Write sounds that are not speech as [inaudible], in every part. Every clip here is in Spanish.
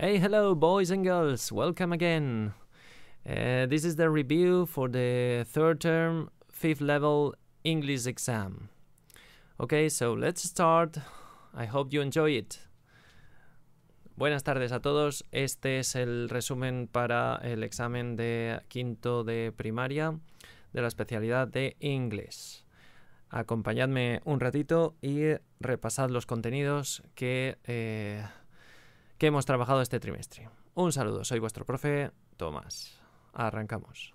Hey, hello, boys and girls, welcome again. Uh, this is the review for the third term, fifth level English exam. Okay, so let's start. I hope you enjoy it. Buenas tardes a todos. Este es el resumen para el examen de quinto de primaria de la especialidad de inglés. Acompañadme un ratito y repasad los contenidos que eh, que hemos trabajado este trimestre. Un saludo, soy vuestro profe Tomás. Arrancamos.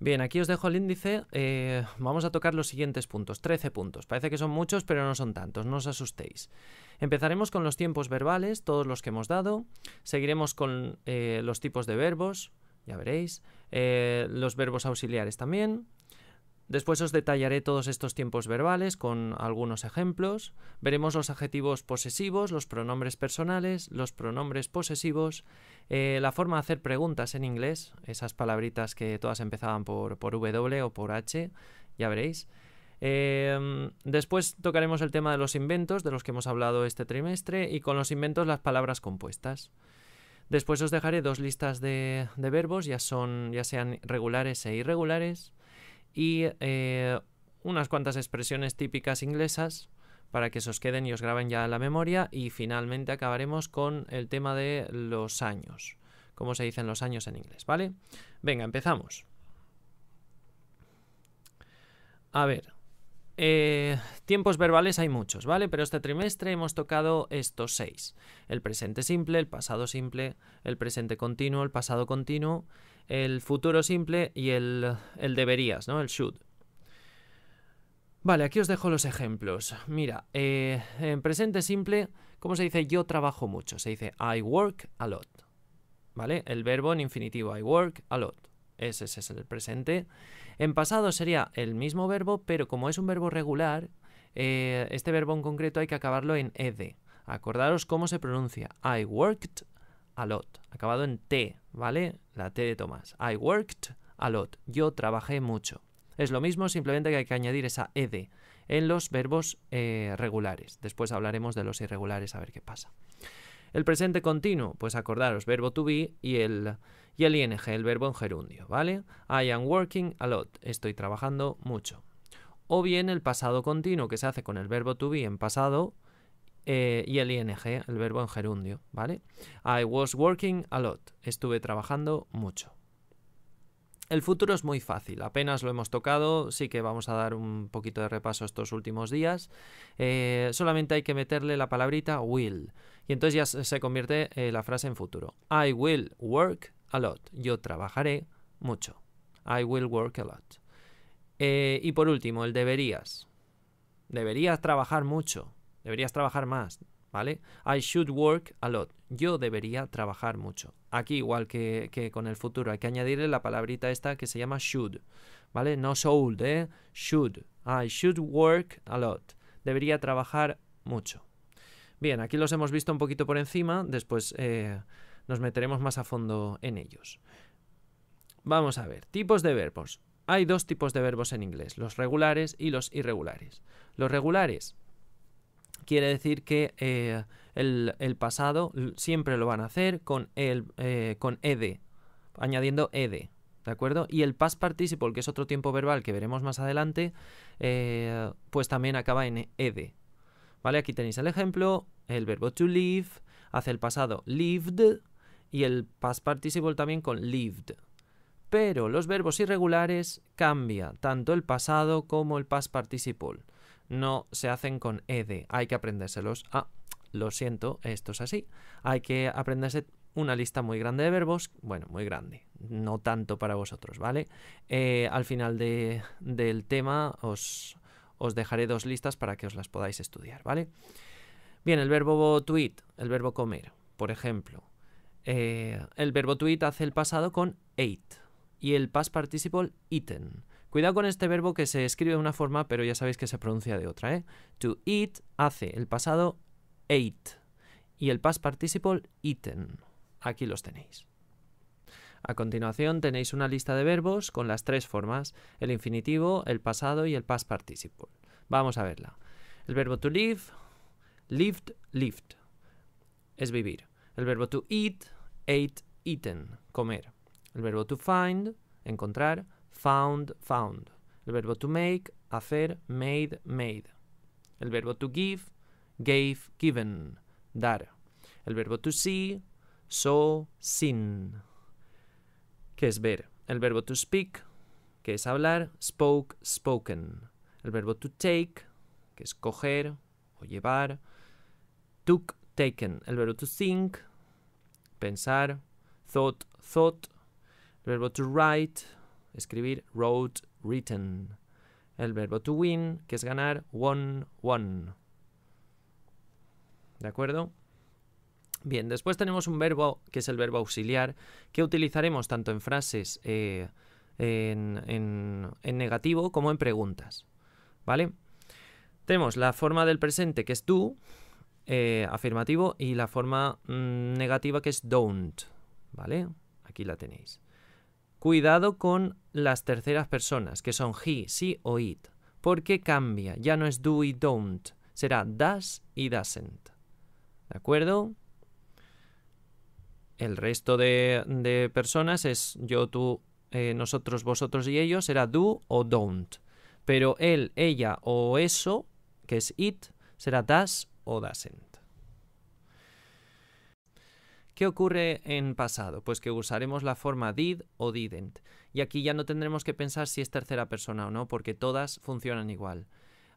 Bien, aquí os dejo el índice. Eh, vamos a tocar los siguientes puntos, 13 puntos. Parece que son muchos, pero no son tantos, no os asustéis. Empezaremos con los tiempos verbales, todos los que hemos dado. Seguiremos con eh, los tipos de verbos, ya veréis. Eh, los verbos auxiliares también. Después os detallaré todos estos tiempos verbales con algunos ejemplos. Veremos los adjetivos posesivos, los pronombres personales, los pronombres posesivos, eh, la forma de hacer preguntas en inglés, esas palabritas que todas empezaban por, W o por H, ya veréis. Em, después tocaremos el tema de los inventos, de los que hemos hablado este trimestre, y con los inventos las palabras compuestas. Después os dejaré dos listas de, de verbos, ya, son, ya sean regulares e irregulares y eh, unas cuantas expresiones típicas inglesas para que se os queden y os graben ya en la memoria y finalmente acabaremos con el tema de los años, cómo se dicen los años en inglés, ¿vale? Venga, empezamos. A ver, eh, tiempos verbales hay muchos, ¿vale? Pero este trimestre hemos tocado estos seis. El presente simple, el pasado simple, el presente continuo, el pasado continuo el futuro simple y el, deberías, ¿no? El should. Vale, aquí os dejo los ejemplos. Mira, eh, en presente simple, ¿cómo se dice yo trabajo mucho? Se dice I work a lot. ¿Vale? El verbo en infinitivo, I work a lot. Ese, es el presente. En pasado sería el mismo verbo, pero como es un verbo regular, eh, este verbo en concreto hay que acabarlo en ed. Acordaros cómo se pronuncia. I worked a lot, acabado en T, ¿vale? La T de Tomás. I worked a lot. Yo trabajé mucho. Es lo mismo, simplemente que hay que añadir esa ed en los verbos eh, regulares. Después hablaremos de los irregulares a ver qué pasa. El presente continuo, pues acordaros, verbo to be y el, y el ing, el verbo en gerundio, ¿vale? I am working a lot. Estoy trabajando mucho. O bien el pasado continuo, que se hace con el verbo to be en pasado, eh, y el ing, el verbo en gerundio, ¿vale? I was working a lot. Estuve trabajando mucho. El futuro es muy fácil, apenas lo hemos tocado, sí que vamos a dar un poquito de repaso estos últimos días. Eh, solamente hay que meterle la palabrita will y entonces ya se convierte eh, la frase en futuro. I will work a lot. Yo trabajaré mucho. I will work a lot. y por último, el deberías. Deberías trabajar mucho. Deberías trabajar más, ¿vale? I should work a lot. Yo debería trabajar mucho. Aquí, igual que, con el futuro, hay que añadirle la palabrita esta que se llama should, ¿vale? No should, ¿eh? Should. I should work a lot. Debería trabajar mucho. Bien, aquí los hemos visto un poquito por encima, después eh, nos meteremos más a fondo en ellos. Vamos a ver, tipos de verbos. Hay dos tipos de verbos en inglés, los regulares y los irregulares. Los regulares quiere decir que eh, el, pasado siempre lo van a hacer con, el, eh, con ed, añadiendo ed. ¿De acuerdo? Y el past participle, que es otro tiempo verbal que veremos más adelante, eh, pues también acaba en ed. ¿Vale? Aquí tenéis el ejemplo, el verbo to live, hace el pasado lived y el past participle también con lived. Pero los verbos irregulares cambia tanto el pasado como el past participle no se hacen con ed, hay que aprendérselos. Ah, lo siento, esto es así. Hay que aprenderse una lista muy grande de verbos, bueno, muy grande, no tanto para vosotros, ¿vale? Eh, al final del tema os, dejaré dos listas para que os las podáis estudiar, ¿vale? Bien, el verbo tweet, el verbo comer, por ejemplo. Eh, el verbo tweet hace el pasado con ate y el past participle eaten. Cuidado con este verbo que se escribe de una forma, pero ya sabéis que se pronuncia de otra, ¿eh? To eat hace el pasado ate y el past participle eaten. Aquí los tenéis. A continuación tenéis una lista de verbos con las tres formas, el infinitivo, el pasado y el past participle. Vamos a verla. El verbo to live, lived, lived, es vivir. El verbo to eat, ate, eaten, comer. El verbo to find, encontrar, found, found. El verbo to make, hacer, made, made. El verbo to give, gave, given, dar. El verbo to see, saw, seen, que es ver. El verbo to speak, que es hablar, spoke, spoken. El verbo to take, que es coger o llevar, took, taken. El verbo to think, pensar, thought, thought. El verbo to write, escribir wrote, written. El verbo to win, que es ganar, won, won. ¿De acuerdo? Bien, después tenemos un verbo que es el verbo auxiliar, que utilizaremos tanto en frases eh, en, en, en, negativo como en preguntas. ¿Vale? Tenemos la forma del presente que es do, eh, afirmativo, y la forma mm, negativa que es don't. ¿Vale? Aquí la tenéis. Cuidado con las terceras personas, que son he, sí o it, porque cambia, ya no es do y don't, será does y doesn't. ¿De acuerdo? El resto de, personas es yo, tú, eh, nosotros, vosotros y ellos, será do o don't. Pero él, ella o eso, que es it, será does o doesn't. ¿Qué ocurre en pasado? Pues que usaremos la forma did o didn't. Y aquí ya no tendremos que pensar si es tercera persona o no, porque todas funcionan igual.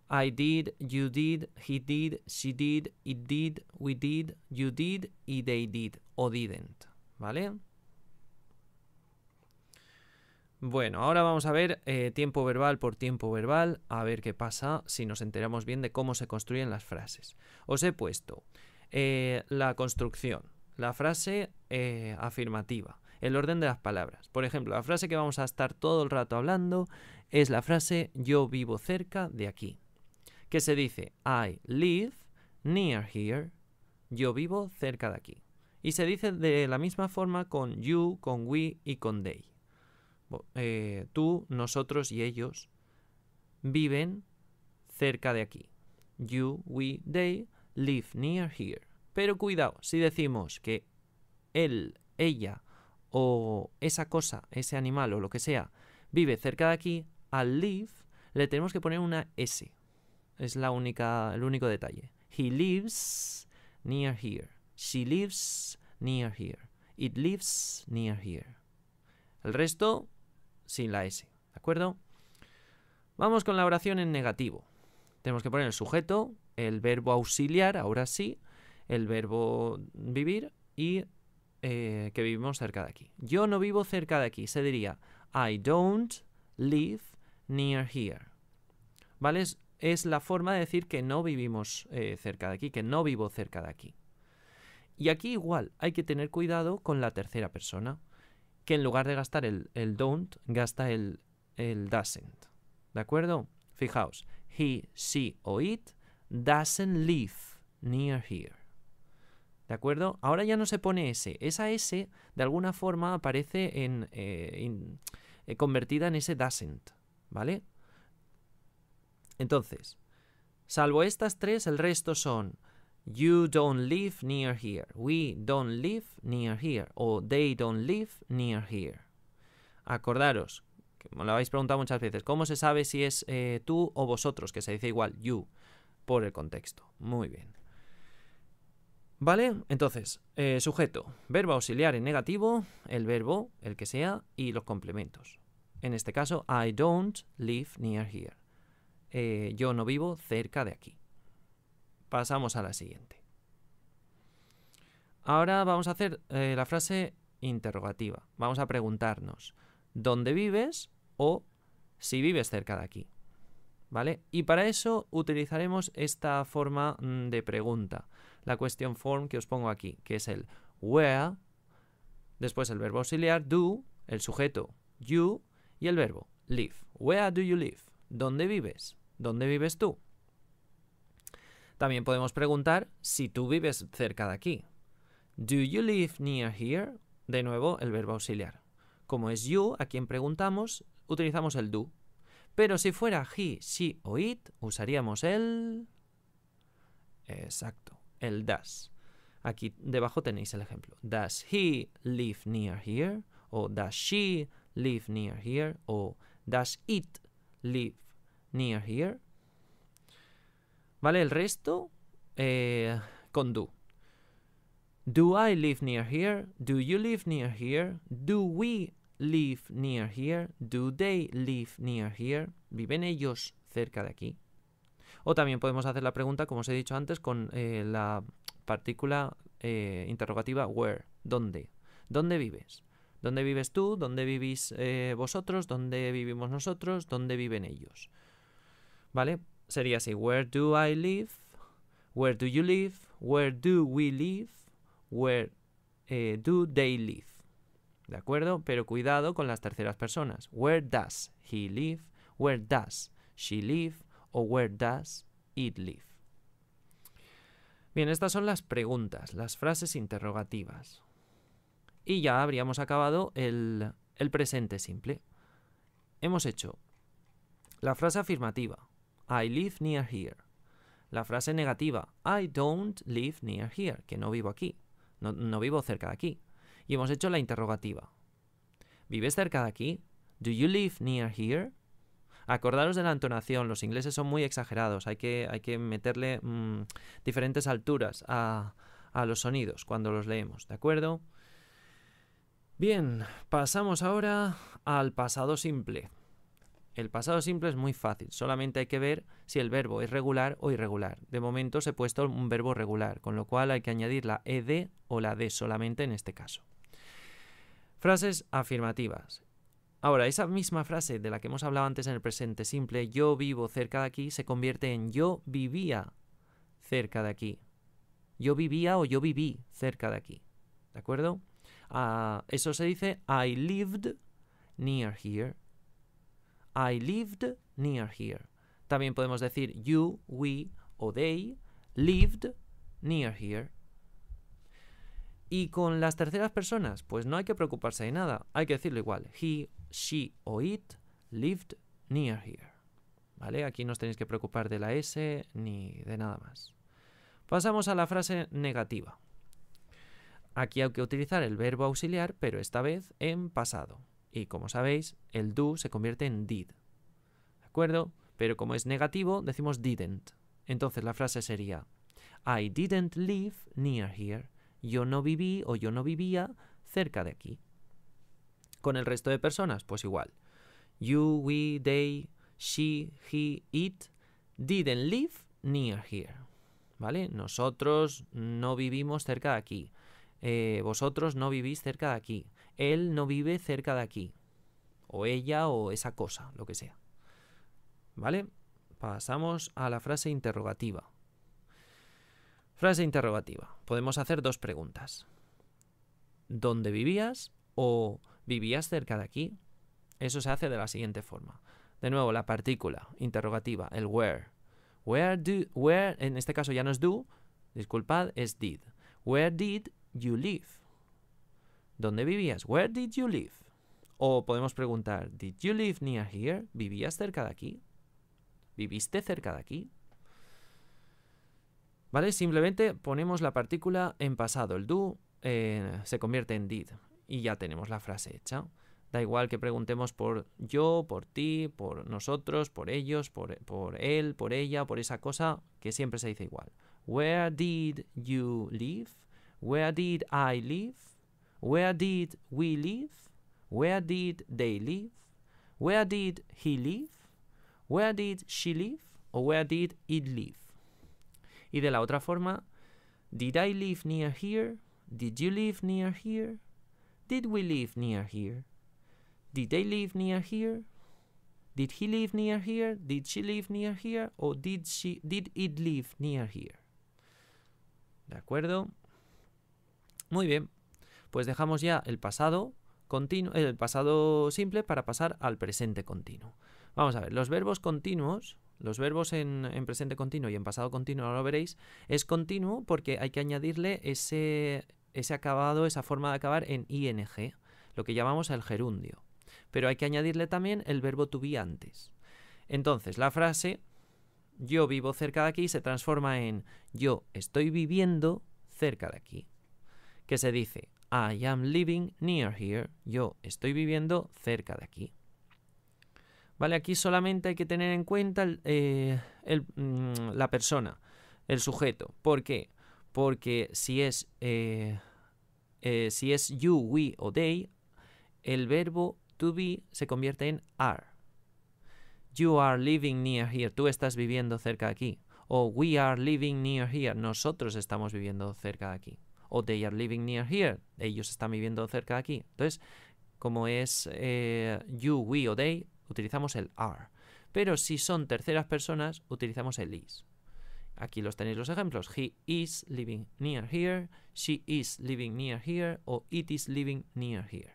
I did, you did, he did, she did, it did, we did, you did y they did o didn't. ¿Vale? Bueno, ahora vamos a ver eh, tiempo verbal por tiempo verbal, a ver qué pasa si nos enteramos bien de cómo se construyen las frases. Os he puesto eh, la construcción, la frase eh, afirmativa, el orden de las palabras. Por ejemplo, la frase que vamos a estar todo el rato hablando es la frase yo vivo cerca de aquí, que se dice I live near here, yo vivo cerca de aquí. Y se dice de la misma forma con you, con we y con they. Eh, tú, nosotros y ellos viven cerca de aquí. You, we, they live near here. Pero cuidado, si decimos que él, ella o esa cosa, ese animal o lo que sea, vive cerca de aquí, al live le tenemos que poner una S. Es la única, el único detalle. He lives near here. She lives near here. It lives near here. El resto sin la S. ¿De acuerdo? Vamos con la oración en negativo. Tenemos que poner el sujeto, el verbo auxiliar, ahora sí, el verbo vivir y eh, que vivimos cerca de aquí. Yo no vivo cerca de aquí, se diría I don't live near here. ¿Vale? Es, la forma de decir que no vivimos eh, cerca de aquí, que no vivo cerca de aquí. Y aquí igual hay que tener cuidado con la tercera persona, que en lugar de gastar el, don't, gasta el, el doesn't. ¿De acuerdo? Fijaos, he, she o it doesn't live near here. ¿De acuerdo? Ahora ya no se pone S. Esa S de alguna forma aparece en, eh, eh, convertida en ese doesn't. ¿Vale? Entonces, salvo estas tres, el resto son You don't live near here. We don't live near here. O they don't live near here. Acordaros, que me lo habéis preguntado muchas veces, ¿cómo se sabe si es eh, tú o vosotros? Que se dice igual you por el contexto. Muy bien. ¿Vale? Entonces, eh, sujeto, verbo auxiliar en negativo, el verbo, el que sea, y los complementos. En este caso, I don't live near here. Eh, yo no vivo cerca de aquí. Pasamos a la siguiente. Ahora vamos a hacer eh, la frase interrogativa. Vamos a preguntarnos, ¿dónde vives? O si vives cerca de aquí. ¿Vale? Y para eso utilizaremos esta forma mm, de pregunta la cuestión form que os pongo aquí, que es el where, después el verbo auxiliar do, el sujeto you y el verbo live. Where do you live? ¿Dónde vives? ¿Dónde vives tú? También podemos preguntar si tú vives cerca de aquí. Do you live near here? De nuevo, el verbo auxiliar. Como es you, a quien preguntamos, utilizamos el do. Pero si fuera he, she o it, usaríamos el... Exacto el does. Aquí debajo tenéis el ejemplo. Does he live near here? O does she live near here? O does it live near here? ¿Vale? El resto eh, con do. Do I live near here? Do you live near here? Do we live near here? Do they live near here? ¿Viven ellos cerca de aquí? O también podemos hacer la pregunta, como os he dicho antes, con eh, la partícula eh, interrogativa where, ¿dónde? ¿Dónde vives? ¿Dónde vives tú? ¿Dónde vivís eh, vosotros? ¿Dónde vivimos nosotros? ¿Dónde viven ellos? ¿Vale? Sería así, where do I live? Where do you live? Where do we live? Where do they live? ¿De acuerdo? Pero cuidado con las terceras personas. Where does he live? Where does she live? o where does it live? Bien, estas son las preguntas, las frases interrogativas. Y ya habríamos acabado el, presente simple. Hemos hecho la frase afirmativa, I live near here. La frase negativa, I don't live near here, que no vivo aquí, no, no vivo cerca de aquí. Y hemos hecho la interrogativa. ¿Vives cerca de aquí? Do you live near here? Acordaros de la entonación, los ingleses son muy exagerados, hay que, hay que meterle mm, diferentes alturas a, los sonidos cuando los leemos, ¿de acuerdo? Bien, pasamos ahora al pasado simple. El pasado simple es muy fácil, solamente hay que ver si el verbo es regular o irregular. De momento se ha puesto un verbo regular, con lo cual hay que añadir la ed o la d solamente en este caso. Frases afirmativas. Ahora, esa misma frase de la que hemos hablado antes en el presente simple, yo vivo cerca de aquí, se convierte en yo vivía cerca de aquí. Yo vivía o yo viví cerca de aquí. ¿De acuerdo? Ah, eso se dice I lived near here. I lived near here. También podemos decir you, we o they lived near here. Y con las terceras personas, pues no hay que preocuparse de nada, hay que decirlo igual, he she o it lived near here. ¿Vale? Aquí no os tenéis que preocupar de la S ni de nada más. Pasamos a la frase negativa. Aquí hay que utilizar el verbo auxiliar, pero esta vez en pasado. Y como sabéis, el do se convierte en did. ¿De acuerdo? Pero como es negativo, decimos didn't. Entonces la frase sería I didn't live near here. Yo no viví o yo no vivía cerca de aquí. Con el resto de personas, pues igual. You, we, they, she, he, it didn't live near here. ¿Vale? Nosotros no vivimos cerca de aquí. Eh, vosotros no vivís cerca de aquí. Él no vive cerca de aquí. O ella o esa cosa, lo que sea. ¿Vale? Pasamos a la frase interrogativa. Frase interrogativa. Podemos hacer dos preguntas. ¿Dónde vivías? O ¿Vivías cerca de aquí? Eso se hace de la siguiente forma. De nuevo, la partícula interrogativa, el where. Where, do, where en este caso ya no es do, disculpad, es did. Where did you live? ¿Dónde vivías? Where did you live? O podemos preguntar, did you live near here? ¿Vivías cerca de aquí? ¿Viviste cerca de aquí? ¿Vale? Simplemente ponemos la partícula en pasado. El do eh, se convierte en did y ya tenemos la frase hecha. Da igual que preguntemos por yo, por ti, por nosotros, por ellos, por, por él, por ella, por esa cosa, que siempre se dice igual. Where did you live? Where did I live? Where did we live? Where did they live? Where did he live? Where did she live? O where did it live? Y de la otra forma, Did I live near here? Did you live near here? Did we live near here? Did they live near here? Did he live near here? Did she live near here? Or did she did it live near here? ¿De acuerdo? Muy bien. Pues dejamos ya el pasado continuo, el pasado simple para pasar al presente continuo. Vamos a ver, los verbos continuos, los verbos en, en presente continuo y en pasado continuo, ahora lo veréis, es continuo porque hay que añadirle ese ese acabado, esa forma de acabar en ing, lo que llamamos el gerundio. Pero hay que añadirle también el verbo to be antes. Entonces, la frase yo vivo cerca de aquí se transforma en yo estoy viviendo cerca de aquí. Que se dice I am living near here. Yo estoy viviendo cerca de aquí. Vale, aquí solamente hay que tener en cuenta eh, mm, la persona, el sujeto. ¿Por qué? Porque si es, eh, eh, si es you, we o they, el verbo to be se convierte en are. You are living near here. Tú estás viviendo cerca de aquí. O we are living near here. Nosotros estamos viviendo cerca de aquí. O they are living near here. Ellos están viviendo cerca de aquí. Entonces, como es eh, you, we o they, utilizamos el are. Pero si son terceras personas, utilizamos el is. Aquí los tenéis los ejemplos. He is living near here, she is living near here o it is living near here.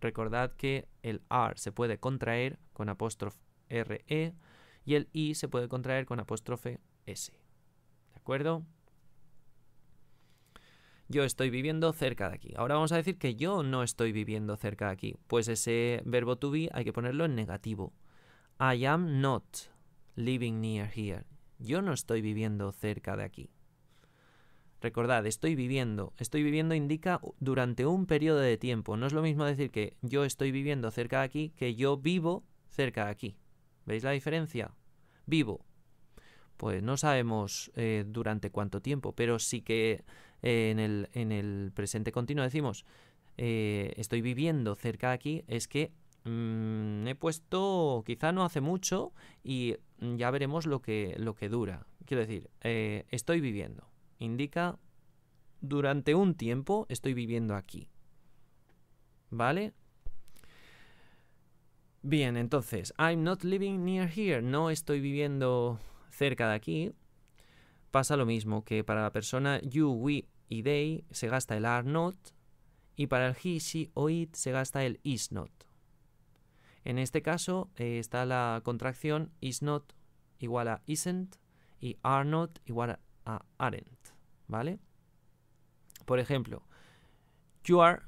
Recordad que el R se puede contraer con apóstrofe re y el i se puede contraer con apóstrofe s. ¿De acuerdo? yo estoy viviendo cerca de aquí. Ahora vamos a decir que yo no estoy viviendo cerca de aquí. Pues ese verbo to be hay que ponerlo en negativo. I am not living near here. Yo no estoy viviendo cerca de aquí. Recordad, estoy viviendo. Estoy viviendo indica durante un periodo de tiempo. No es lo mismo decir que yo estoy viviendo cerca de aquí que yo vivo cerca de aquí. ¿Veis la diferencia? Vivo. Pues no sabemos eh, durante cuánto tiempo, pero sí que eh, en, el, presente continuo decimos eh, estoy viviendo cerca de aquí, es que mm, he puesto quizá no hace mucho y Mm, ya veremos lo que, lo que dura. Quiero decir, eh, estoy viviendo. Indica, durante un tiempo estoy viviendo aquí. ¿Vale? Bien, entonces, I'm not living near here. No estoy viviendo cerca de aquí. Pasa lo mismo que para la persona you, we y they se gasta el are not y para el he, she o it se gasta el is not. En este caso eh, está la contracción is not igual a isn't y are not igual a aren't, ¿vale? Por ejemplo, you are,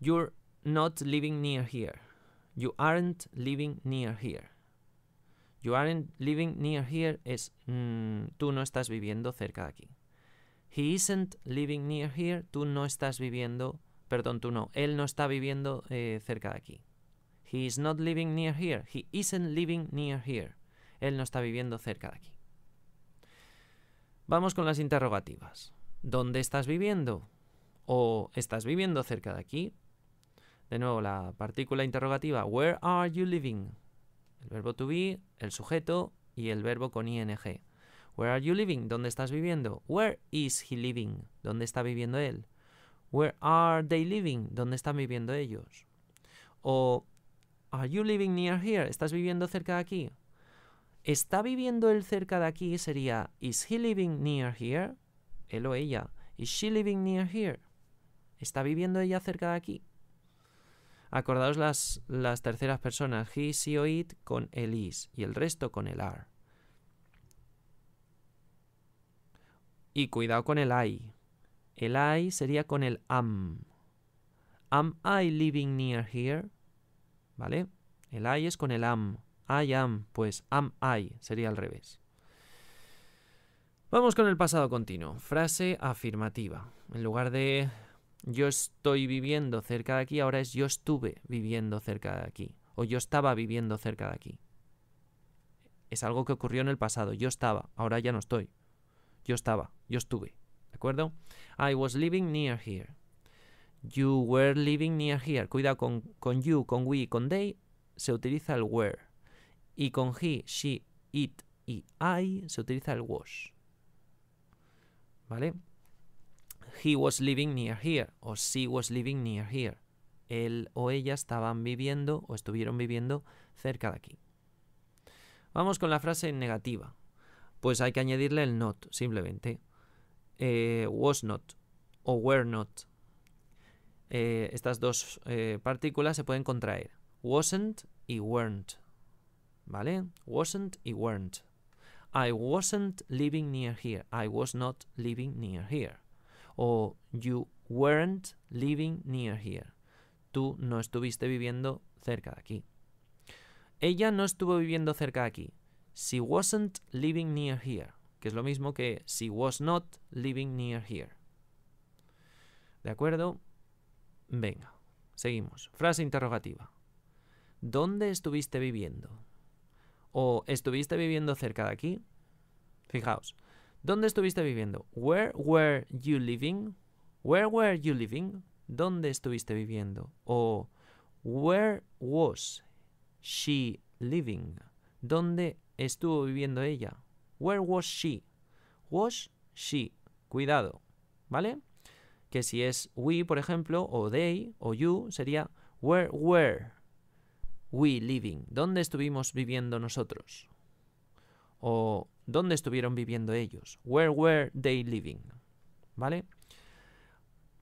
you're not living near here. You aren't living near here. You aren't living near here es mm, tú no estás viviendo cerca de aquí. He isn't living near here. Tú no estás viviendo, perdón, tú no. Él no está viviendo eh, cerca de aquí. He is not living near here. He isn't living near here. Él no está viviendo cerca de aquí. Vamos con las interrogativas. ¿Dónde estás viviendo? ¿O estás viviendo cerca de aquí? De nuevo, la partícula interrogativa, where are you living? El verbo to be, el sujeto y el verbo con ing. Where are you living? ¿Dónde estás viviendo? Where is he living? ¿Dónde está viviendo él? Where are they living? ¿Dónde están viviendo ellos? O Are you living near here? ¿Estás viviendo cerca de aquí? ¿Está viviendo él cerca de aquí? Sería, ¿is he living near here? Él o ella. ¿Is she living near here? ¿Está viviendo ella cerca de aquí? Acordaos las, las terceras personas, he, she o it, con el is y el resto con el are. Y cuidado con el I. El I sería con el am. Am I living near here? ¿Vale? El I es con el am. I am, pues am I sería al revés. Vamos con el pasado continuo. Frase afirmativa. En lugar de yo estoy viviendo cerca de aquí, ahora es yo estuve viviendo cerca de aquí. O yo estaba viviendo cerca de aquí. Es algo que ocurrió en el pasado. Yo estaba, ahora ya no estoy. Yo estaba, yo estuve. ¿De acuerdo? I was living near here. You were living near here. Cuidado con, con you, con we, con they. Se utiliza el were. Y con he, she, it y I se utiliza el was. ¿Vale? He was living near here o she was living near here. Él o ella estaban viviendo o estuvieron viviendo cerca de aquí. Vamos con la frase negativa. Pues hay que añadirle el not, simplemente. Eh, was not o were not. Eh, estas dos eh, partículas se pueden contraer. Wasn't y weren't. ¿vale? Wasn't y weren't. I wasn't living near here. I was not living near here. O you weren't living near here. Tú no estuviste viviendo cerca de aquí. Ella no estuvo viviendo cerca de aquí. She wasn't living near here. Que es lo mismo que she was not living near here. ¿De acuerdo? Venga, seguimos. Frase interrogativa. ¿Dónde estuviste viviendo? o estuviste viviendo cerca de aquí. Fijaos, ¿dónde estuviste viviendo? Where were you living? Where were you living? ¿Dónde estuviste viviendo? O where was she living? ¿Dónde estuvo viviendo ella? Where was she? Was she? Cuidado, ¿vale? Que si es we, por ejemplo, o they, o you, sería where were we living? ¿Dónde estuvimos viviendo nosotros? O ¿dónde estuvieron viviendo ellos? Where were they living? ¿Vale?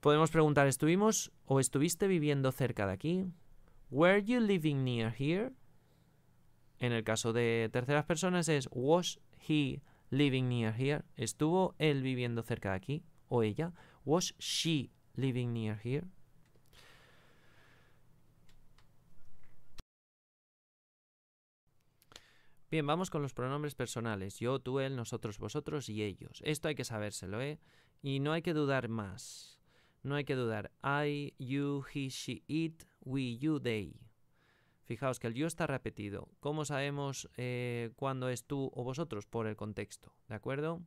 Podemos preguntar, ¿estuvimos o estuviste viviendo cerca de aquí? Were you living near here? En el caso de terceras personas es was he living near here? ¿Estuvo él viviendo cerca de aquí? ¿O ella? Was she living near here? Bien, vamos con los pronombres personales. Yo, tú, él, nosotros, vosotros y ellos. Esto hay que sabérselo, ¿eh? Y no hay que dudar más. No hay que dudar. I, you, he, she, it, we, you, they. Fijaos que el yo está repetido. ¿Cómo sabemos eh, cuándo es tú o vosotros? Por el contexto, ¿de acuerdo?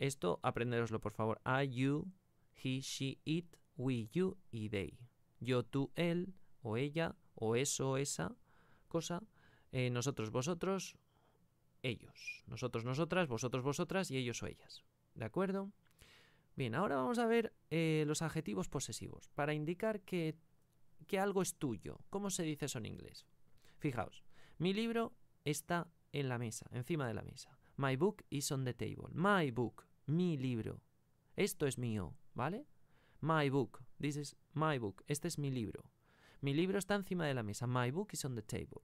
Esto, aprendéroslo, por favor. I, you, he, she, it, we, you y they. Yo, tú, él, o ella, o eso, esa cosa eh, nosotros, vosotros, ellos. Nosotros, nosotras, vosotros, vosotras y ellos o ellas. ¿De acuerdo? Bien, ahora vamos a ver eh, los adjetivos posesivos para indicar que, que algo es tuyo. ¿Cómo se dice eso en inglés? Fijaos, mi libro está en la mesa, encima de la mesa. My book is on the table. My book, mi libro. Esto es mío, ¿vale? My book, this is my book. Este es mi libro. Mi libro está encima de la mesa. My book is on the table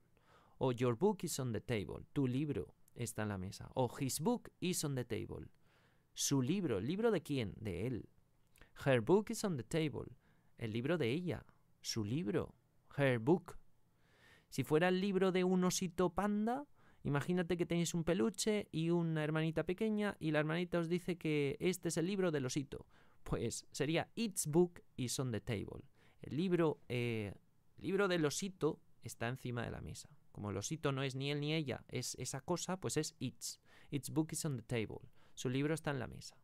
o Your book is on the table, tu libro está en la mesa, o His book is on the table, su libro, ¿el libro de quién? De él. Her book is on the table, el libro de ella, su libro, her book. Si fuera el libro de un osito panda, imagínate que tenéis un peluche y una hermanita pequeña y la hermanita os dice que este es el libro del osito. Pues sería Its book is on the table. El libro, eh, libro del osito está encima de la mesa. Como el osito no es ni él ni ella, es esa cosa, pues es its. Its book is on the table. Su libro está en la mesa.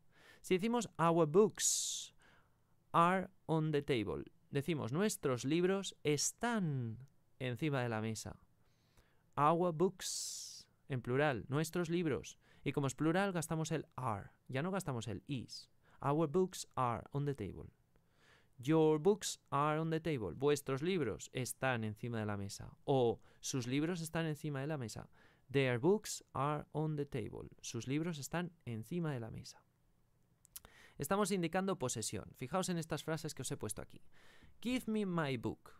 Si decimos our books are on the table, decimos nuestros libros están encima de la mesa. Our books, en plural, nuestros libros. Y como es plural, gastamos el are, ya no gastamos el is. Our books are on the table. Your books are on the table. Vuestros libros están encima de la mesa. O sus libros están encima de la mesa. Their books are on the table. Sus libros están encima de la mesa. Estamos indicando posesión. Fijaos en estas frases que os he puesto aquí. Give me my book.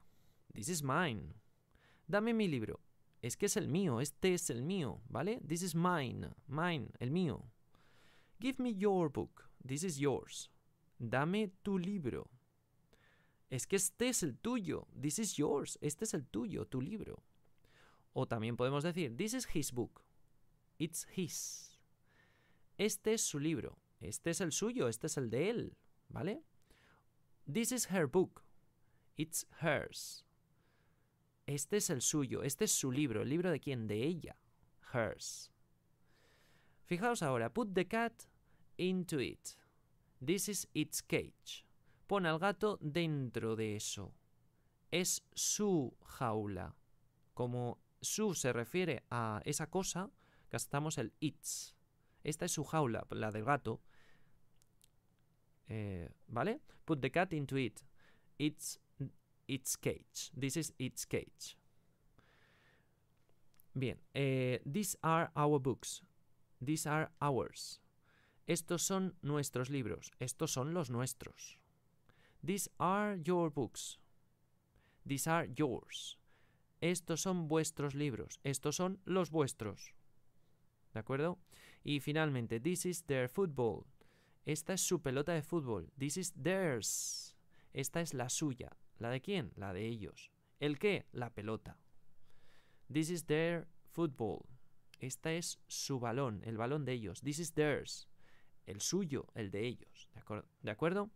This is mine. Dame mi libro. Es que es el mío. Este es el mío. ¿Vale? This is mine. Mine. El mío. Give me your book. This is yours. Dame tu libro es que este es el tuyo, this is yours, este es el tuyo, tu libro. O también podemos decir, this is his book, it's his. Este es su libro, este es el suyo, este es el de él, ¿vale? This is her book, it's hers. Este es el suyo, este es su libro, el libro de quién, de ella, hers. Fijaos ahora, put the cat into it. This is its cage pone al gato dentro de eso. Es su jaula. Como su se refiere a esa cosa, gastamos el its. Esta es su jaula, la del gato. Eh, ¿Vale? Put the cat into it. It's its cage. This is its cage. Bien. Eh, these are our books. These are ours. Estos son nuestros libros. Estos son los nuestros. These are your books. These are yours. Estos son vuestros libros. Estos son los vuestros. ¿De acuerdo? Y finalmente, this is their football. Esta es su pelota de fútbol. This is theirs. Esta es la suya. ¿La de quién? La de ellos. ¿El qué? La pelota. This is their football. Esta es su balón, el balón de ellos. This is theirs. El suyo, el de ellos. ¿De, acuerdo? ¿De acuerdo?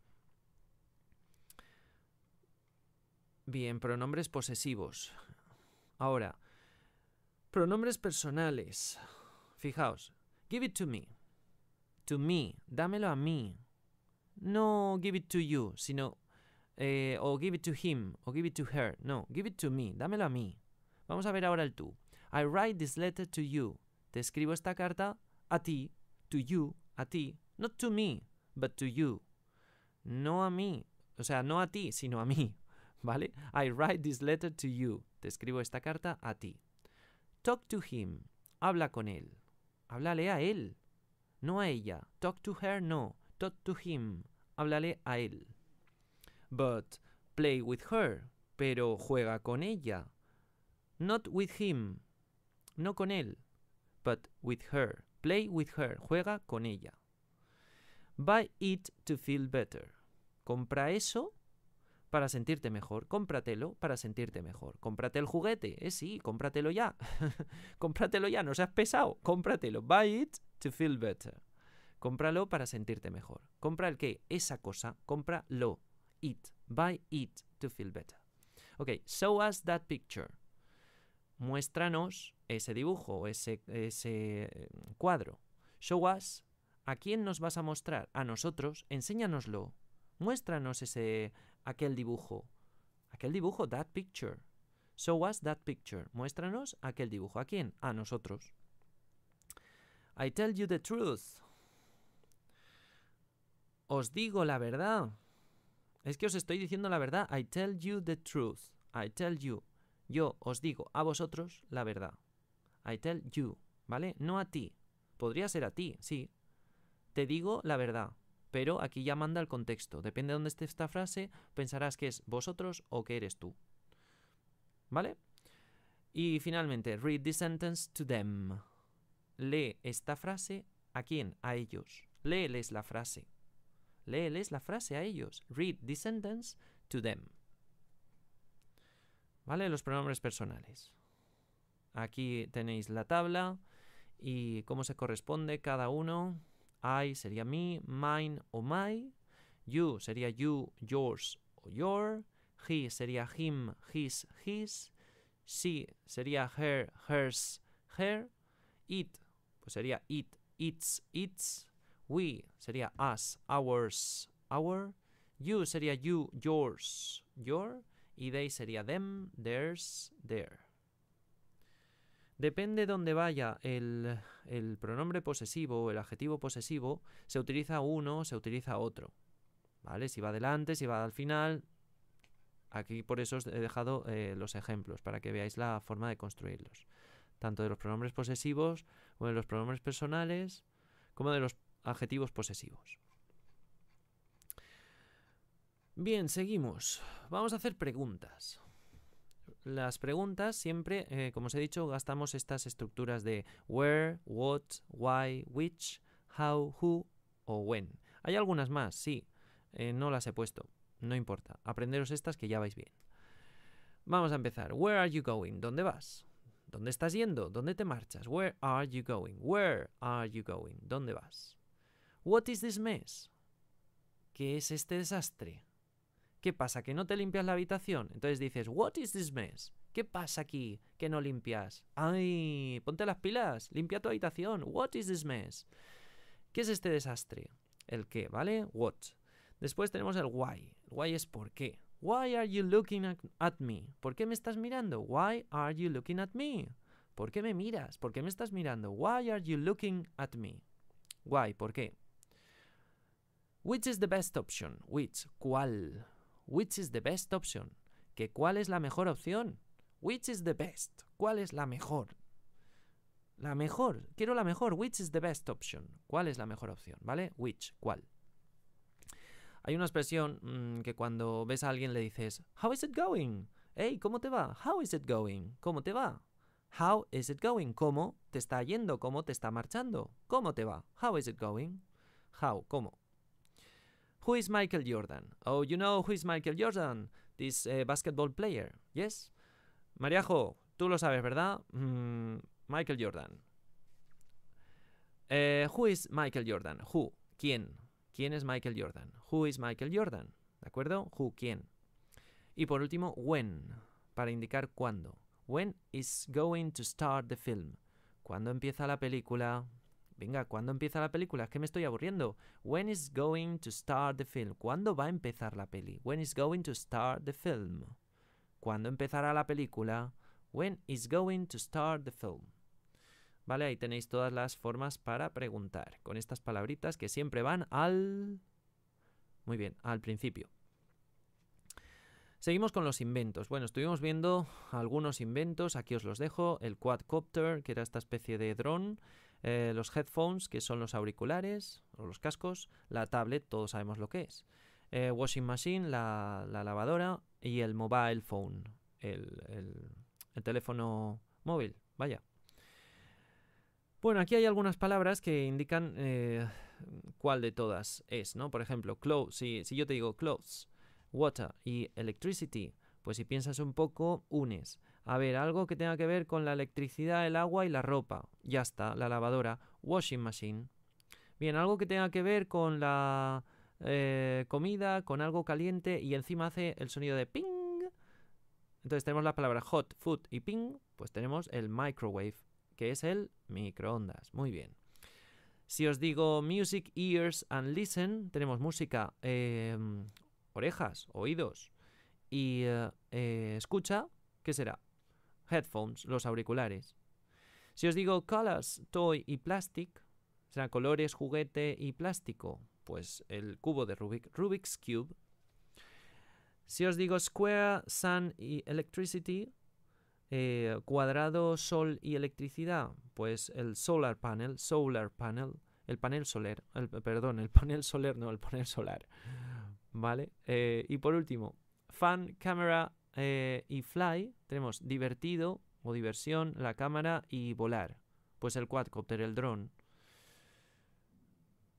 Bien, pronombres posesivos. Ahora, pronombres personales. Fijaos, give it to me. To me, dámelo a mí. No give it to you, sino eh, o give it to him, o give it to her. No, give it to me, dámelo a mí. Vamos a ver ahora el tú. I write this letter to you. Te escribo esta carta a ti, to you, a ti. Not to me, but to you. No a mí, o sea, no a ti, sino a mí. ¿vale? I write this letter to you. Te escribo esta carta a ti. Talk to him. Habla con él. Háblale a él. No a ella. Talk to her, no. Talk to him. Háblale a él. But play with her. Pero juega con ella. Not with him. No con él. But with her. Play with her. Juega con ella. Buy it to feel better. Compra eso para sentirte mejor. Cómpratelo para sentirte mejor. Cómprate el juguete. Eh, sí, cómpratelo ya. [laughs] cómpratelo ya, no seas pesado. Cómpratelo. Buy it to feel better. Cómpralo para sentirte mejor. Compra el qué? Esa cosa. Cómpralo. It. Buy it to feel better. Ok, show us that picture. Muéstranos ese dibujo, ese, ese eh, cuadro. Show us. ¿A quién nos vas a mostrar? A nosotros. Enséñanoslo. Muéstranos ese, aquel dibujo. Aquel dibujo, that picture. Show us that picture. Muéstranos aquel dibujo. ¿A quién? A nosotros. I tell you the truth. Os digo la verdad. Es que os estoy diciendo la verdad. I tell you the truth. I tell you. Yo os digo a vosotros la verdad. I tell you. ¿Vale? No a ti. Podría ser a ti, sí. Te digo la verdad. Pero aquí ya manda el contexto. Depende de dónde esté esta frase, pensarás que es vosotros o que eres tú. ¿Vale? Y finalmente, read this sentence to them. Lee esta frase a quién? A ellos. Léeles la frase. Léeles la frase a ellos. Read this sentence to them. ¿Vale? Los pronombres personales. Aquí tenéis la tabla y cómo se corresponde cada uno. I sería me, mine o my. You sería you, yours o your. He sería him, his, his. She sería her, hers, her. It pues sería it, its, its. We sería us, ours, our. You sería you, yours, your. Y they sería them, theirs, their. Depende dónde vaya el, pronombre posesivo o el adjetivo posesivo, se utiliza uno se utiliza otro. ¿Vale? Si va adelante, si va al final. Aquí por eso os he dejado eh, los ejemplos, para que veáis la forma de construirlos. Tanto de los pronombres posesivos, como de los pronombres personales, como de los adjetivos posesivos. Bien, seguimos. Vamos a hacer preguntas las preguntas siempre, eh, como os he dicho, gastamos estas estructuras de where, what, why, which, how, who o when. Hay algunas más, sí, eh, no las he puesto, no importa. Aprenderos estas que ya vais bien. Vamos a empezar. Where are you going? ¿Dónde vas? ¿Dónde estás yendo? ¿Dónde te marchas? Where are you going? Where are you going? ¿Dónde vas? What is this mess? ¿Qué es este desastre? ¿Qué pasa? ¿Que no te limpias la habitación? Entonces dices, what is this mess? ¿Qué pasa aquí que no limpias? Ay, ponte las pilas, limpia tu habitación. What is this mess? ¿Qué es este desastre? El qué, ¿vale? What. Después tenemos el why. El why es por qué. Why are you looking at me? ¿Por qué me estás mirando? Why are you looking at me? ¿Por qué me miras? ¿Por qué me estás mirando? Why are you looking at me? Why, ¿por qué? Which is the best option? Which, ¿cuál? Which is the best option? ¿Que cuál es la mejor opción? Which is the best? ¿Cuál es la mejor? La mejor. Quiero la mejor. Which is the best option? ¿Cuál es la mejor opción? ¿Vale? Which. ¿Cuál? Hay una expresión mm, que cuando ves a alguien le dices, How is it going? Hey, ¿cómo te va? How is it going? ¿Cómo te va? How is it going? ¿Cómo te está yendo? ¿Cómo te está marchando? ¿Cómo te va? How is it going? How, ¿cómo? Who is Michael Jordan? Oh, you know who is Michael Jordan? This eh, basketball player. Yes? Mariajo, tú lo sabes, ¿verdad? Mm, Michael Jordan. Eh, who is Michael Jordan? Who? ¿Quién? ¿Quién es Michael Jordan? Who is Michael Jordan? ¿De acuerdo? Who, ¿quién? Y por último, when, para indicar cuándo. When is going to start the film? ¿Cuándo empieza la película? Venga, ¿cuándo empieza la película? Es que me estoy aburriendo. When is going to start the film? ¿Cuándo va a empezar la peli? When is going to start the film? ¿Cuándo empezará la película? When is going to start the film? Vale, ahí tenéis todas las formas para preguntar, con estas palabritas que siempre van al... Muy bien, al principio. Seguimos con los inventos. Bueno, estuvimos viendo algunos inventos, aquí os los dejo, el quadcopter, que era esta especie de dron eh, los headphones, que son los auriculares o los cascos, la tablet, todos sabemos lo que es, eh, washing machine, la, lavadora y el mobile phone, el, teléfono móvil, vaya. Bueno, aquí hay algunas palabras que indican eh, cuál de todas es, ¿no? Por ejemplo, clothes, si yo te digo clothes, water y electricity, pues si piensas un poco, unes. A ver, algo que tenga que ver con la electricidad, el agua y la ropa. Ya está, la lavadora. Washing machine. Bien, algo que tenga que ver con la eh, comida, con algo caliente y encima hace el sonido de ping. Entonces tenemos las palabras hot, food y ping, pues tenemos el microwave, que es el microondas. Muy bien. Si os digo music, ears and listen, tenemos música, em, orejas, oídos y eh, eh, escucha, ¿qué será? headphones, los auriculares. Si os digo colors, toy y plastic, serán colores, juguete y plástico, pues el cubo de Rubik, Rubik's Cube. Si os digo square, sun y electricity, eh, cuadrado, sol y electricidad, pues el solar panel, solar panel, el panel solar, perdón, el panel solar, no, el panel solar, ¿vale? Eh, y por último, fan, cámara, eh, y fly tenemos divertido o diversión, la cámara y volar. Pues el quadcopter, el dron.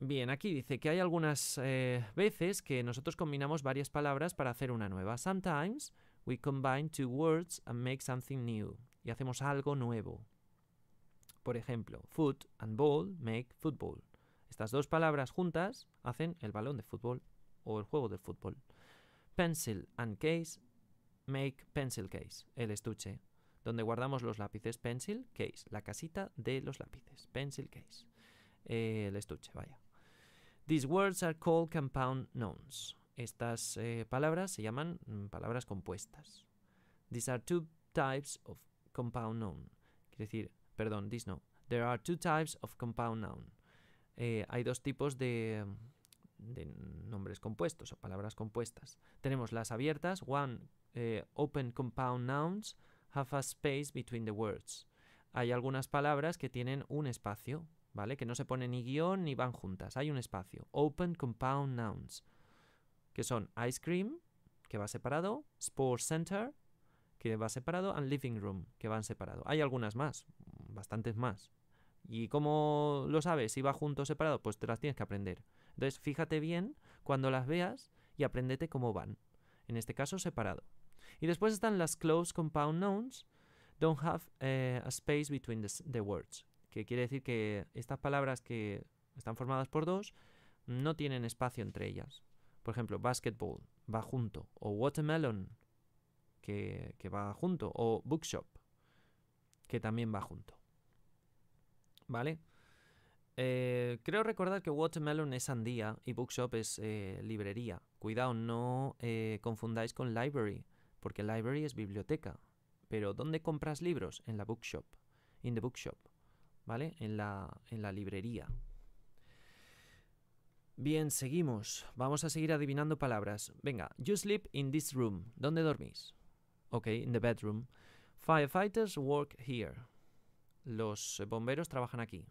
Bien, aquí dice que hay algunas eh, veces que nosotros combinamos varias palabras para hacer una nueva. Sometimes we combine two words and make something new. Y hacemos algo nuevo. Por ejemplo, foot and ball make football. Estas dos palabras juntas hacen el balón de fútbol o el juego de fútbol. Pencil and case Make Pencil Case, el estuche, donde guardamos los lápices. Pencil Case, la casita de los lápices. Pencil Case, eh, el estuche, vaya. These words are called compound nouns. Estas eh, palabras se llaman mm, palabras compuestas. These are two types of compound noun. Quiere decir, perdón, this no. There are two types of compound noun. Eh, hay dos tipos de de nombres compuestos o palabras compuestas. Tenemos las abiertas, one eh, open compound nouns have a space between the words. Hay algunas palabras que tienen un espacio, ¿vale? Que no se pone ni guión ni van juntas, hay un espacio. Open compound nouns, que son ice cream, que va separado, sports center, que va separado, and living room, que van separado. Hay algunas más, bastantes más. ¿Y cómo lo sabes? Si va junto o separado, pues te las tienes que aprender. Entonces, fíjate bien cuando las veas y apréndete cómo van. En este caso, separado. Y después están las close compound nouns. Don't have eh, a space between the, words. Que quiere decir que estas palabras que están formadas por dos no tienen espacio entre ellas. Por ejemplo, basketball va junto. O watermelon, que, que, va junto. O bookshop, que también va junto. ¿Vale? Eh, creo recordar que Watermelon es sandía y Bookshop es eh, librería. Cuidado, no eh, confundáis con library, porque library es biblioteca. Pero ¿dónde compras libros? En la bookshop. In the bookshop. ¿Vale? En la, en la librería. Bien, seguimos. Vamos a seguir adivinando palabras. Venga, you sleep in this room. ¿Dónde dormís? Ok, in the bedroom. Firefighters work here. Los bomberos trabajan aquí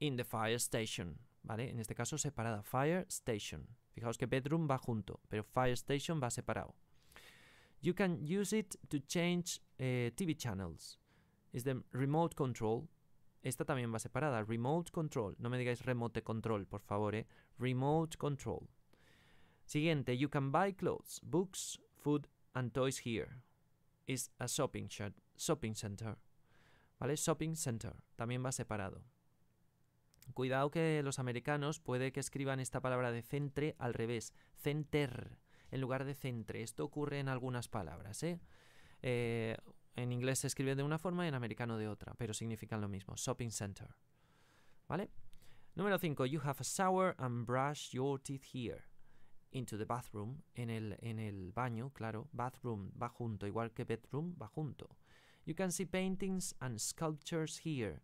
in the fire station, ¿vale? En este caso separada, fire station. Fijaos que bedroom va junto, pero fire station va separado. You can use it to change eh, TV channels. Is the remote control. Esta también va separada. Remote control. No me digáis remote control, por favor. Eh. Remote control. Siguiente. You can buy clothes, books, food and toys here. Is a shopping, shopping center. ¿Vale? Shopping center. También va separado. Cuidado que los americanos puede que escriban esta palabra de centre al revés, center, en lugar de centre. Esto ocurre en algunas palabras, ¿eh? Eh, en inglés se escribe de una forma y en americano de otra, pero significan lo mismo, shopping center. ¿Vale? Número 5. You have a shower and brush your teeth here. Into the bathroom. En el, en el baño, claro. Bathroom va junto, igual que bedroom va junto. You can see paintings and sculptures here.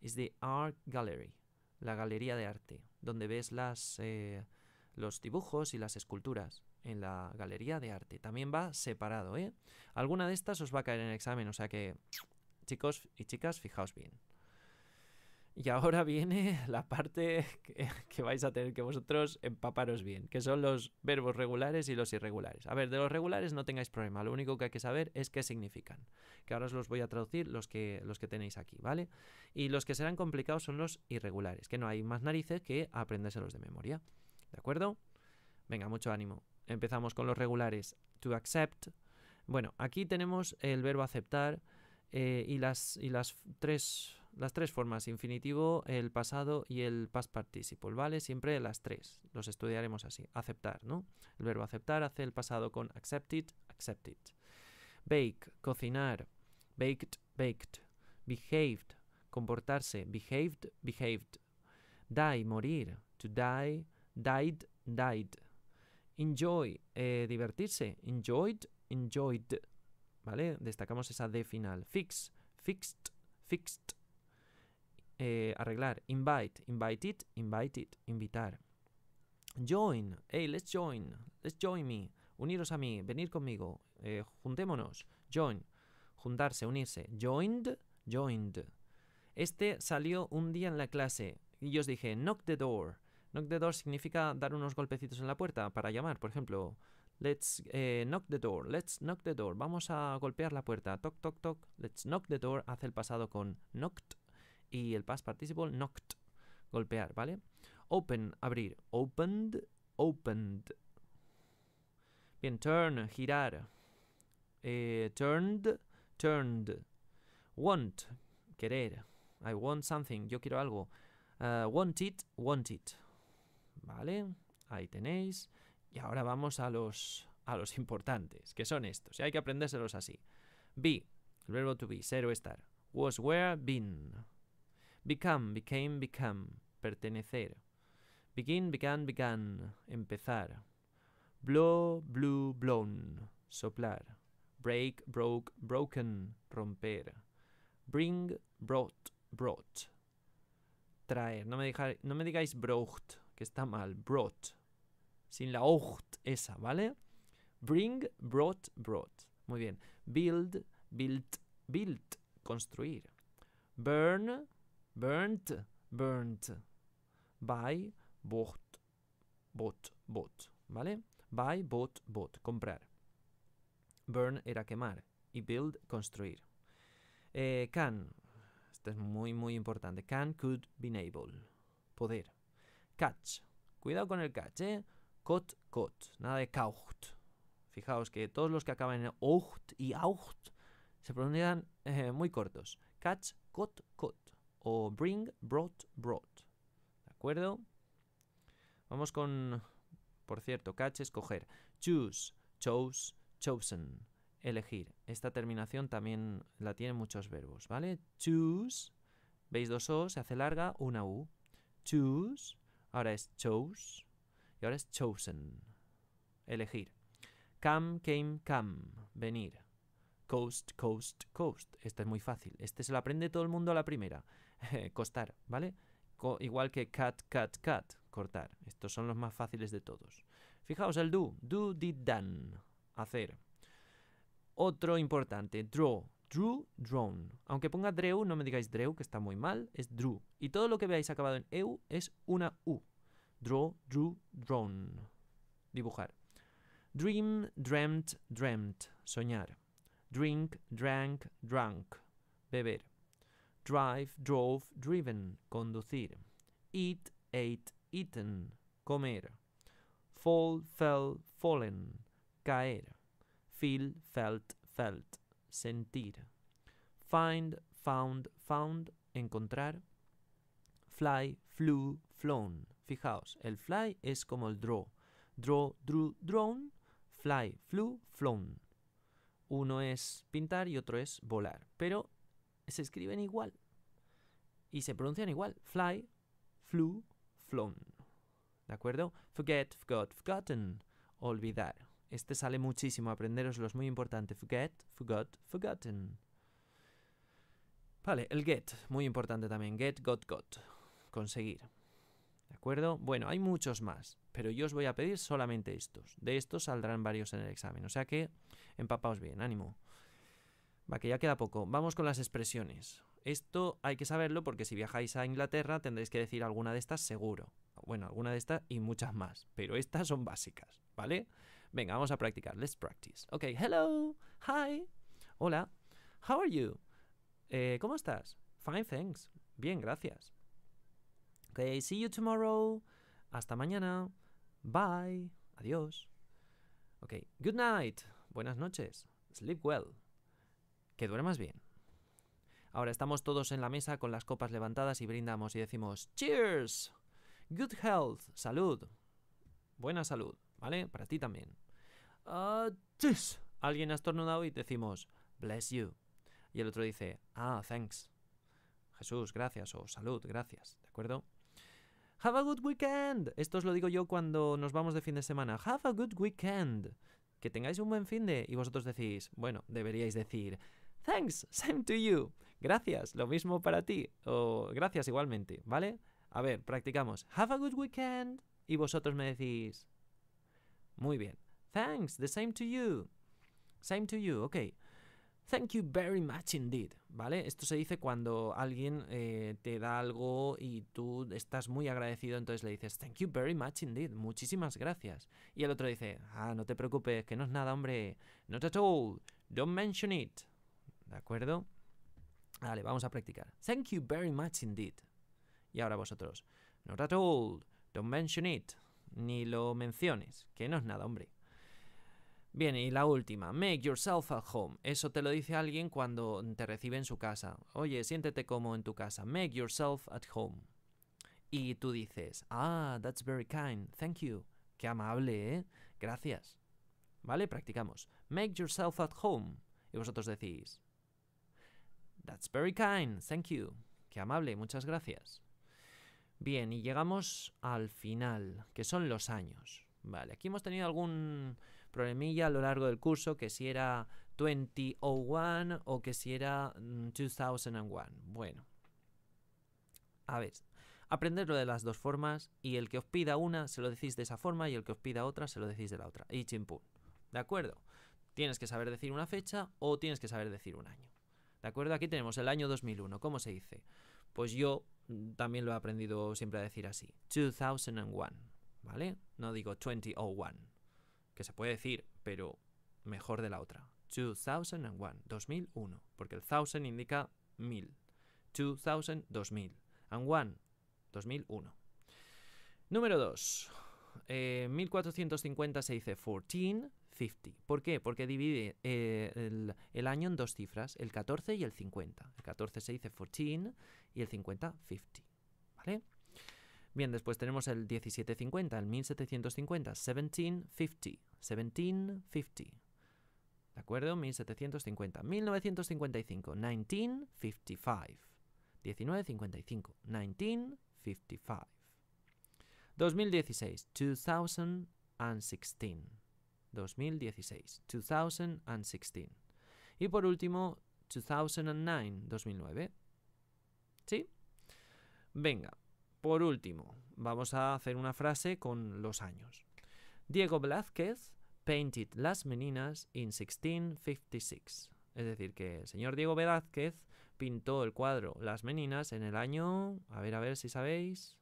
Is the art gallery la galería de arte, donde ves las, eh, los dibujos y las esculturas en la galería de arte. También va separado, ¿eh? Alguna de estas os va a caer en el examen, o sea que, chicos y chicas, fijaos bien. Y ahora viene la parte [laughs] que, vais a tener que vosotros empaparos bien, que son los verbos regulares y los irregulares. A ver, de los regulares no tengáis problema, lo único que hay que saber es qué significan, que ahora os los voy a traducir los que, los que tenéis aquí, ¿vale? Y los que serán complicados son los irregulares, que no hay más narices que aprendérselos de memoria, ¿de acuerdo? Venga, mucho ánimo. Empezamos con los regulares. To accept. Bueno, aquí tenemos el verbo aceptar eh, y, las, y las tres las tres formas, infinitivo, el pasado y el past participle, ¿vale? Siempre las tres, los estudiaremos así. Aceptar, ¿no? El verbo aceptar hace el pasado con accepted, accepted. Bake, cocinar. Baked, baked. Behaved, comportarse. Behaved, behaved. Die, morir. To die, died, died. Enjoy, eh, divertirse. Enjoyed, enjoyed. ¿Vale? Destacamos esa D final. Fix, fixed, fixed. Eh, arreglar. Invite, invite it, invite it, invitar. Join, hey, let's join, let's join me. Uniros a mí, venir conmigo, eh, juntémonos. Join, juntarse, unirse. Joined, joined. Este salió un día en la clase y yo os dije, knock the door. Knock the door significa dar unos golpecitos en la puerta para llamar, por ejemplo. Let's eh, knock the door, let's knock the door. Vamos a golpear la puerta. Toc, toc, toc. Let's knock the door. Hace el pasado con knocked y el past participle knocked, golpear, ¿vale? Open, abrir. Opened, opened. Bien, turn, girar. Eh, turned, turned. Want, querer. I want something, yo quiero algo. Eh, want it, want it. ¿Vale? Ahí tenéis. Y ahora vamos a los, a los importantes, que son estos. Y hay que aprendérselos así. Be, el verbo to be, cero estar. Was, where, been. Become, became, become, pertenecer. Begin, began, began, empezar. Blow, blew, blown, soplar. Break, broke, broken, romper. Bring, brought, brought. Traer. No me, no me digáis brought, que está mal. Brought. Sin la ocht esa, ¿vale? Bring, brought, brought. Muy bien. Build, built, built. Construir. Burn, burnt, burnt, buy, bought, bot, bought, ¿vale? Buy, bought, bot. comprar. Burn era quemar y build, construir. Eh, can, esto es muy, muy importante. Can, could, been able, poder. Catch, cuidado con el catch, ¿eh? Cot, cot, nada de caucht. Fijaos que todos los que acaban en ought y aucht se pronuncian eh, muy cortos. Catch, cot, cot o bring, brought, brought. ¿De acuerdo? Vamos con, por cierto, catch escoger Choose, chose, chosen. Elegir. Esta terminación también la tienen muchos verbos, ¿vale? Choose. ¿Veis dos O? Se hace larga, una U. Choose. Ahora es chose. Y ahora es chosen. Elegir. Come, came, come. Venir. Coast, coast, coast. ...este es muy fácil. Este se lo aprende todo el mundo a la primera. [laughs] costar, ¿vale? igual que cut, cut, cut, cortar. Estos son los más fáciles de todos. Fijaos el do, do, did, done, hacer. Otro importante, draw, drew, drone. Aunque ponga drew, no me digáis drew, que está muy mal, es drew. Y todo lo que veáis acabado en eu es una u. Draw, drew, drone, Dibujar. Dream, dreamt, dreamt. Soñar. Drink, drank, drunk. Beber drive, drove, driven, conducir, eat, ate, eaten, comer, fall, fell, fallen, caer, feel, felt, felt, sentir, find, found, found, encontrar, fly, flew, flown. Fijaos, el fly es como el draw. Draw, drew, drone fly, flew, flown. Uno es pintar y otro es volar. Pero se escriben igual. Y se pronuncian igual. Fly, flew, flown. ¿De acuerdo? Forget, forgot, forgotten. Olvidar. Este sale muchísimo, aprenderoslo es muy importante. Forget, forgot, forgotten. Vale, el get, muy importante también. Get, got, got. Conseguir. ¿De acuerdo? Bueno, hay muchos más, pero yo os voy a pedir solamente estos. De estos saldrán varios en el examen, o sea que empapaos bien, ánimo. Va, que ya queda poco. Vamos con las expresiones. Esto hay que saberlo porque si viajáis a Inglaterra tendréis que decir alguna de estas seguro. Bueno, alguna de estas y muchas más, pero estas son básicas, ¿vale? Venga, vamos a practicar. Let's practice. Ok, hello, hi, hola, how are you? Eh, ¿Cómo estás? Fine, thanks. Bien, gracias. Ok, see you tomorrow. Hasta mañana. Bye. Adiós. Ok, good night. Buenas noches. Sleep well que duermas bien. Ahora estamos todos en la mesa con las copas levantadas y brindamos y decimos Cheers! Good health, salud. Buena salud, ¿vale? Para ti también. cheers. Alguien ha estornudado y decimos Bless you. Y el otro dice Ah, thanks. Jesús, gracias. O salud, gracias. ¿De acuerdo? Have a good weekend. Esto os lo digo yo cuando nos vamos de fin de semana. Have a good weekend. Que tengáis un buen fin de. Y vosotros decís, bueno, deberíais decir, Thanks, same to you. Gracias, lo mismo para ti. O gracias igualmente, ¿vale? A ver, practicamos. Have a good weekend. Y vosotros me decís. Muy bien. Thanks, the same to you. Same to you, ok. Thank you very much indeed, ¿vale? Esto se dice cuando alguien eh, te da algo y tú estás muy agradecido, entonces le dices, thank you very much indeed, muchísimas gracias. Y el otro dice, ah, no te preocupes, que no es nada, hombre, not at all, don't mention it, ¿de acuerdo? Vale, vamos a practicar. Thank you very much indeed. Y ahora vosotros. Not at all. Don't mention it. Ni lo menciones. Que no es nada, hombre. Bien, y la última. Make yourself at home. Eso te lo dice alguien cuando te recibe en su casa. Oye, siéntete como en tu casa. Make yourself at home. Y tú dices, ah, that's very kind. Thank you. Qué amable, ¿eh? Gracias. ¿Vale? Practicamos. Make yourself at home. Y vosotros decís, That's very kind, thank you. Qué amable, muchas gracias. Bien, y llegamos al final, que son los años. Vale, aquí hemos tenido algún problemilla a lo largo del curso, que si era 2001 o que si era 2001. Mm, bueno, a ver, aprenderlo de las dos formas y el que os pida una se lo decís de esa forma y el que os pida otra se lo decís de la otra. Y chimpún, ¿de acuerdo? Tienes que saber decir una fecha o tienes que saber decir un año. ¿De acuerdo? Aquí tenemos el año 2001. ¿Cómo se dice? Pues yo mm, también lo he aprendido siempre a decir así. 2001. ¿Vale? No digo 2001. Que se puede decir, pero mejor de la otra. 2001. 2001. Porque el 1000 indica 1000. 2000, 2000. And one, 2001. Número 2. Eh, 1450 se dice 14. 50. ¿Por qué? Porque divide eh, el, año en dos cifras, el 14 y el 50. El 14 se dice 14 y el 50, 50. Bien, después tenemos el 1750, el 1750, 1750, 1750. ¿De acuerdo? 1750, 1955, 1955. 1955, 1955. 2016, 2016. 2016, 2016. Y por último, 2009, 2009. ¿Sí? Venga, por último, vamos a hacer una frase con los años. Diego Velázquez painted Las Meninas in 1656. Es decir, que el señor Diego Velázquez pintó el cuadro Las Meninas en el año, a ver, a ver si sabéis.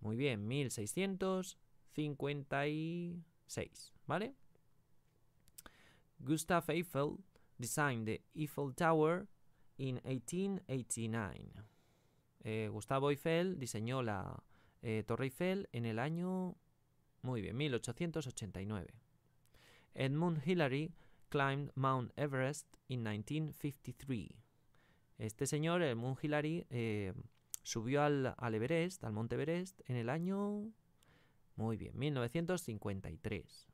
Muy bien, 1650 y... 6, ¿vale? Gustav Eiffel designed the Eiffel Tower in 1889. Eh, Gustavo Eiffel diseñó la eh, Torre Eiffel en el año, muy bien, 1889. Edmund Hillary climbed Mount Everest in 1953. Este señor, Edmund Hillary, eh, subió al, al Everest, al Monte Everest, en el año muy bien, 1953.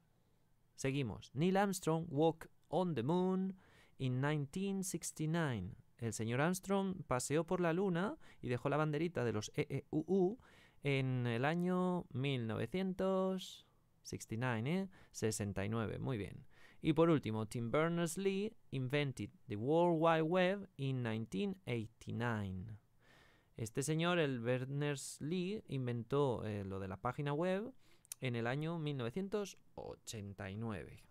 Seguimos. Neil Armstrong Walk on the Moon in 1969. El señor Armstrong paseó por la Luna y dejó la banderita de los EEUU en el año 1969, ¿eh? 69, muy bien. Y por último, Tim Berners-Lee invented the World Wide Web in 1989. Este señor, el Berners-Lee, inventó eh, lo de la página web en el año 1989.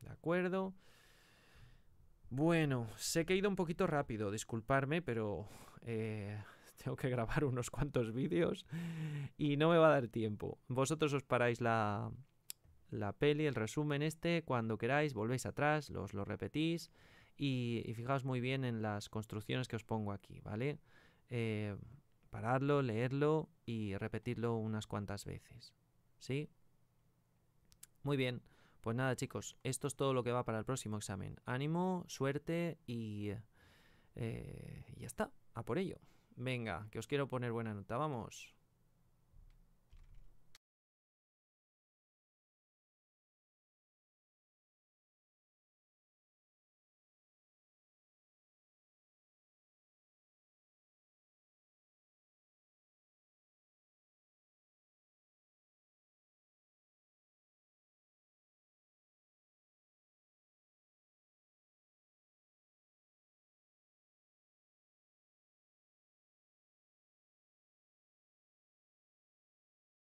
¿De acuerdo? Bueno, sé que he ido un poquito rápido, disculparme, pero eh, [laughs] tengo que grabar unos cuantos vídeos y no me va a dar tiempo. Vosotros os paráis la, peli, el resumen este, cuando queráis, volvéis atrás, los lo repetís y fijaos muy bien en las construcciones que os pongo aquí, ¿vale? Eh, pararlo, leerlo y repetirlo unas cuantas veces. ¿Sí? Muy bien. Pues nada, chicos, esto es todo lo que va para el próximo examen. Ánimo, suerte y eh, ya está, a por ello. Venga, que os quiero poner buena nota, vamos.